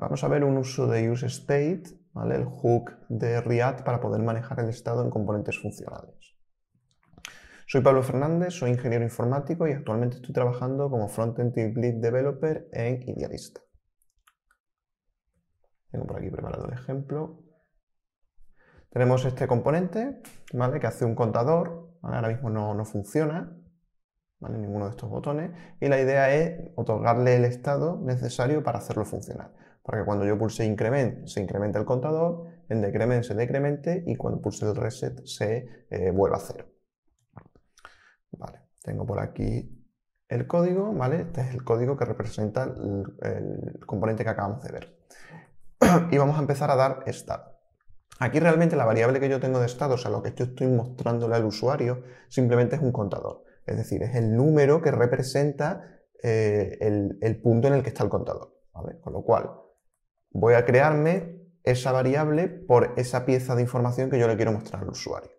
vamos a ver un uso de useState, ¿vale? el hook de React para poder manejar el estado en componentes funcionales. Soy Pablo Fernández, soy ingeniero informático y actualmente estoy trabajando como frontend lead developer en Idealista. Tengo por aquí preparado el ejemplo. Tenemos este componente ¿vale? que hace un contador, ahora mismo no, no funciona, Ninguno de estos botones. Y la idea es otorgarle el estado necesario para hacerlo funcionar. Para que cuando yo pulse increment, se incremente el contador, en decrement se decremente y cuando pulse el reset se eh, vuelva a cero. Vale, tengo por aquí el código, ¿vale? Este es el código que representa el, componente que acabamos de ver. y vamos a empezar a dar estado, Aquí realmente la variable que yo tengo de estado, o sea, lo que yo estoy mostrándole al usuario, simplemente es un contador. Es decir, es el número que representa eh, el, punto en el que está el contador. Con lo cual, voy a crearme esa variable por esa pieza de información que yo le quiero mostrar al usuario.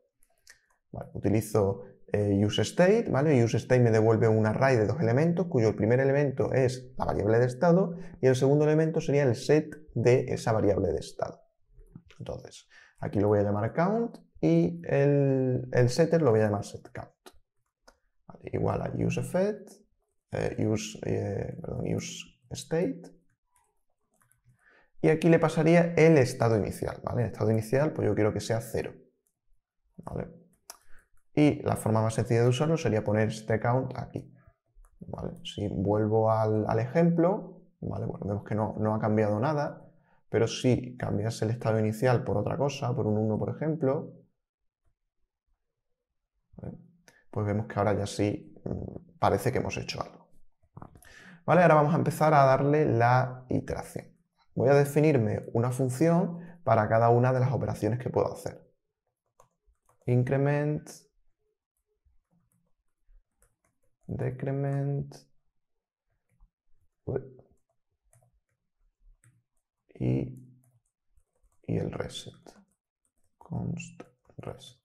utilizo eh, useState, ¿vale? useState me devuelve un array de dos elementos, cuyo primer elemento es la variable de estado y el segundo elemento sería el set de esa variable de estado. Entonces, aquí lo voy a llamar count y el, el setter lo voy a llamar setCount igual a useEffect, use, eh, useState, eh, y aquí le pasaría el estado inicial, ¿vale? El estado inicial, pues yo quiero que sea 0, ¿vale? Y la forma más sencilla de usarlo sería poner este count aquí, ¿vale? Si vuelvo al, ejemplo, ¿vale? Bueno, vemos que no, ha cambiado nada, pero si cambias el estado inicial por otra cosa, por un 1 por ejemplo, pues vemos que ahora ya sí mm, parece que hemos hecho algo. ¿Vale? Ahora vamos a empezar a darle la iteración. Voy a definirme una función para cada una de las operaciones que puedo hacer. Increment, decrement, y, y el reset, const reset.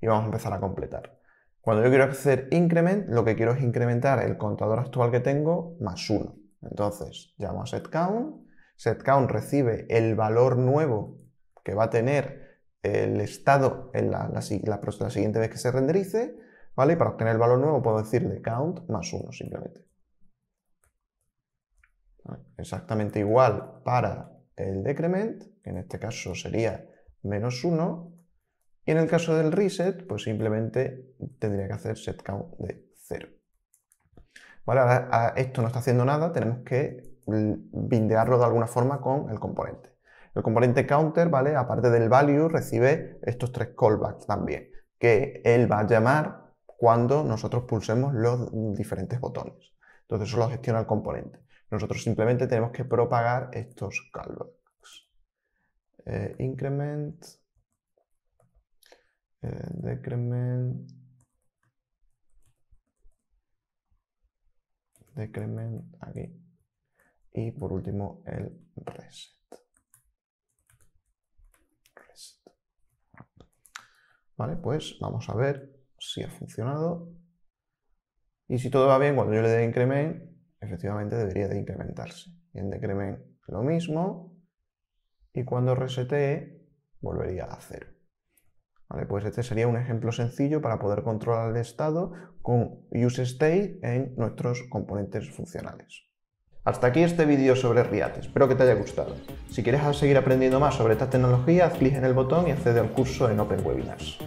Y vamos a empezar a completar. Cuando yo quiero hacer increment, lo que quiero es incrementar el contador actual que tengo más 1. Entonces, llamo a setCount. SetCount recibe el valor nuevo que va a tener el estado en la, siguiente vez que se renderice. ¿Vale? Y para obtener el valor nuevo puedo decirle count más 1 simplemente. Exactamente igual para el decrement, que en este caso sería menos 1, y en el caso del reset, pues simplemente tendría que hacer set count de 0. Vale, ahora ah, esto no está haciendo nada, tenemos que bindearlo de alguna forma con el componente. El componente counter, ¿vale? Aparte del value, recibe estos tres callbacks también, que él va a llamar cuando nosotros pulsemos los diferentes botones. Entonces eso lo gestiona el componente. Nosotros simplemente tenemos que propagar estos callbacks. Eh, increment decrement decrement aquí y por último el reset. vale pues vamos a ver si ha funcionado y si todo va bien cuando yo le dé increment efectivamente debería de incrementarse y en decrement lo mismo y cuando resete volvería a cero pues este sería un ejemplo sencillo para poder controlar el estado con useState en nuestros componentes funcionales. Hasta aquí este vídeo sobre React, espero que te haya gustado. Si quieres seguir aprendiendo más sobre esta tecnología, haz clic en el botón y accede al curso en Open Webinars.